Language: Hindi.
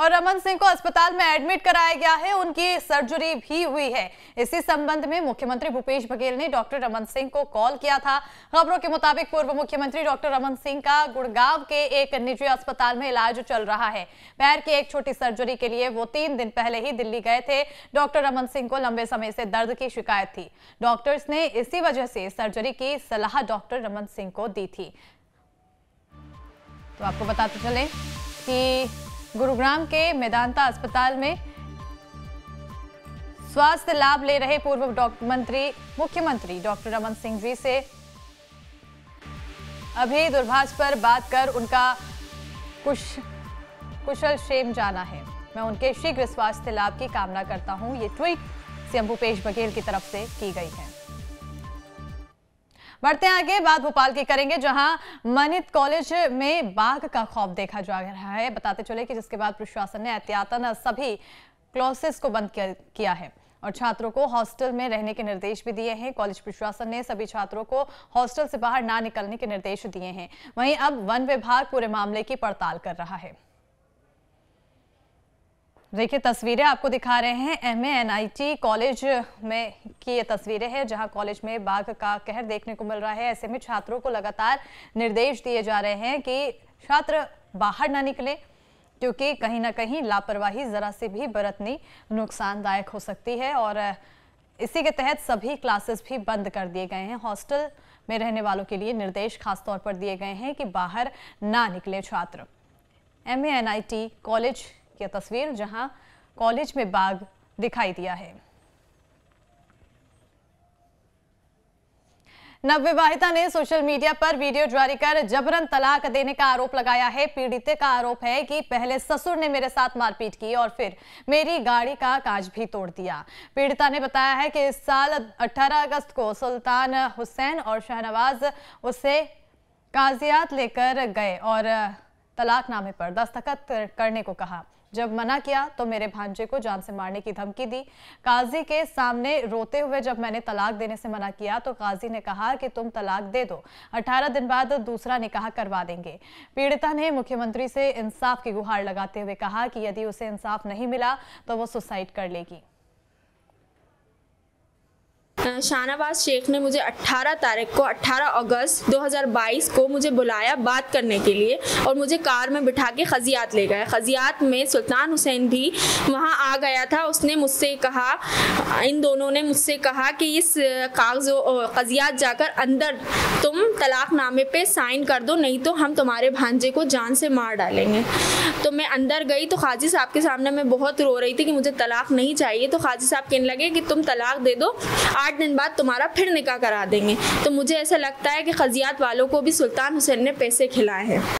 और रमन सिंह को अस्पताल में एडमिट कराया गया है उनकी सर्जरी भी हुई है इसी संबंध में मुख्यमंत्री भूपेश बघेल ने डॉक्टर रमन सिंह को कॉल किया था खबरों के मुताबिक पूर्व मुख्यमंत्री डॉक्टर रमन सिंह का गुड़गांव के एक निजी अस्पताल में इलाज चल रहा है पैर की एक छोटी सर्जरी के लिए वो तीन दिन पहले ही दिल्ली गए थे डॉक्टर रमन सिंह को लंबे समय से दर्द की शिकायत थी डॉक्टर्स ने इसी वजह से सर्जरी की सलाह डॉक्टर रमन सिंह को दी थी तो आपको बताते चले कि गुरुग्राम के मेदांता अस्पताल में स्वास्थ्य लाभ ले रहे पूर्व डॉक्टर मंत्री मुख्यमंत्री डॉक्टर रमन सिंह जी से अभी दूरभाष पर बात कर उनका कुश कुशल क्षेम जाना है मैं उनके शीघ्र स्वास्थ्य लाभ की कामना करता हूं ये ट्वीट सीएम भूपेश बघेल की तरफ से की गई है बढ़ते हैं आगे बात भोपाल की करेंगे जहां मनित कॉलेज में बाघ का खौफ देखा जा रहा है बताते चले कि जिसके बाद प्रशासन ने एहतियातन सभी क्लासेस को बंद किया है और छात्रों को हॉस्टल में रहने के निर्देश भी दिए हैं कॉलेज प्रशासन ने सभी छात्रों को हॉस्टल से बाहर ना निकलने के निर्देश दिए हैं वहीं अब वन विभाग पूरे मामले की पड़ताल कर रहा है देखिए तस्वीरें आपको दिखा रहे हैं एम टी कॉलेज में की ये तस्वीरें हैं जहां कॉलेज में बाघ का कहर देखने को मिल रहा है ऐसे में छात्रों को लगातार निर्देश दिए जा रहे हैं कि छात्र बाहर ना निकले क्योंकि कहीं ना कहीं लापरवाही ज़रा से भी बरतनी नुकसानदायक हो सकती है और इसी के तहत सभी क्लासेस भी बंद कर दिए गए हैं हॉस्टल में रहने वालों के लिए निर्देश खासतौर पर दिए गए हैं कि बाहर ना निकले छात्र एम कॉलेज यह तस्वीर जहां कॉलेज में बाघ दिखाई दिया है नवविवाहिता ने सोशल मीडिया पर वीडियो जारी कर जबरन तलाक देने का आरोप लगाया है पीड़िते का आरोप है कि पहले ससुर ने मेरे साथ मारपीट की और फिर मेरी गाड़ी का कांच भी तोड़ दिया पीड़िता ने बताया है कि इस साल 18 अगस्त को सुल्तान हुसैन और शहनवाज उसे काजियात लेकर गए और तलाकनामे पर दस्तखत करने को कहा जब मना किया तो मेरे भांजे को जान से मारने की धमकी दी काजी के सामने रोते हुए जब मैंने तलाक देने से मना किया तो काजी ने कहा कि तुम तलाक दे दो 18 दिन बाद दूसरा निकाह करवा देंगे पीड़िता ने मुख्यमंत्री से इंसाफ की गुहार लगाते हुए कहा कि यदि उसे इंसाफ नहीं मिला तो वो सुसाइड कर लेगी शाहनवाज शेख ने मुझे 18 तारीख को 18 अगस्त 2022 को मुझे बुलाया बात करने के लिए और मुझे कार में बिठा के खजियात ले गए खजियात में सुल्तान हुसैन भी वहाँ आ गया था उसने मुझसे कहा इन दोनों ने मुझसे कहा कि इस कागजों खजियात जाकर अंदर तुम तलाक नामे पे साइन कर दो नहीं तो हम तुम्हारे भांजे को जान से मार डालेंगे तो मैं अंदर गई तो खाजी साहब के सामने मैं बहुत रो रही थी कि मुझे तलाक नहीं चाहिए तो खाजी साहब कहने लगे कि तुम तलाक दे दो आठ आठ दिन बाद तुम्हारा फिर निकाह करा देंगे तो मुझे ऐसा लगता है कि खजियात वालों को भी सुल्तान हुसैन ने पैसे खिलाए हैं